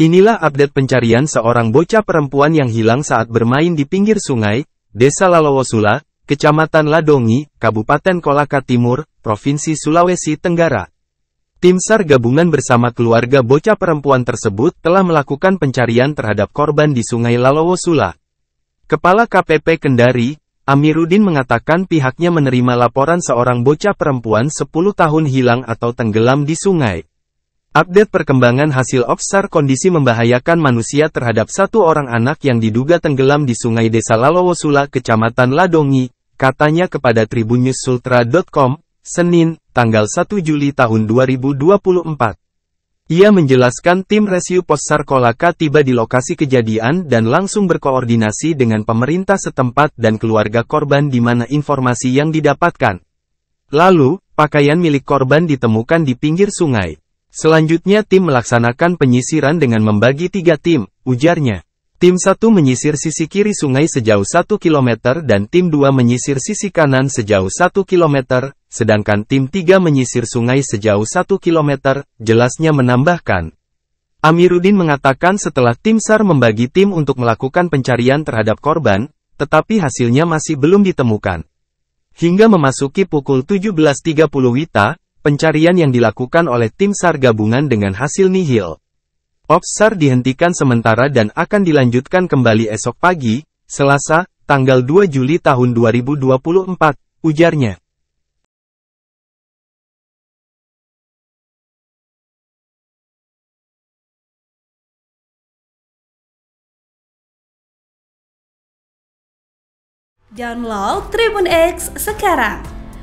Inilah update pencarian seorang bocah perempuan yang hilang saat bermain di pinggir sungai, Desa Lalowosula, Kecamatan Ladongi, Kabupaten Kolaka Timur, Provinsi Sulawesi Tenggara. Tim SAR gabungan bersama keluarga bocah perempuan tersebut telah melakukan pencarian terhadap korban di Sungai Lalowosula. Kepala KPP Kendari, Amiruddin mengatakan pihaknya menerima laporan seorang bocah perempuan 10 tahun hilang atau tenggelam di sungai. Update perkembangan hasil OPSAR kondisi membahayakan manusia terhadap satu orang anak yang diduga tenggelam di sungai desa Lalowosula, kecamatan Ladongi, katanya kepada tribunnewsultra.com, Senin, tanggal 1 Juli tahun 2024. Ia menjelaskan tim Resiu pos Sarkolaka tiba di lokasi kejadian dan langsung berkoordinasi dengan pemerintah setempat dan keluarga korban di mana informasi yang didapatkan. Lalu, pakaian milik korban ditemukan di pinggir sungai. Selanjutnya tim melaksanakan penyisiran dengan membagi tiga tim, ujarnya. Tim satu menyisir sisi kiri sungai sejauh 1 km dan tim 2 menyisir sisi kanan sejauh 1 km, sedangkan tim 3 menyisir sungai sejauh 1 km, jelasnya menambahkan. Amiruddin mengatakan setelah tim SAR membagi tim untuk melakukan pencarian terhadap korban, tetapi hasilnya masih belum ditemukan. Hingga memasuki pukul 17.30 Wita, Pencarian yang dilakukan oleh tim SAR gabungan dengan hasil nihil. Opsar dihentikan sementara dan akan dilanjutkan kembali esok pagi, Selasa, tanggal 2 Juli tahun 2024, ujarnya. Download Tribun X sekarang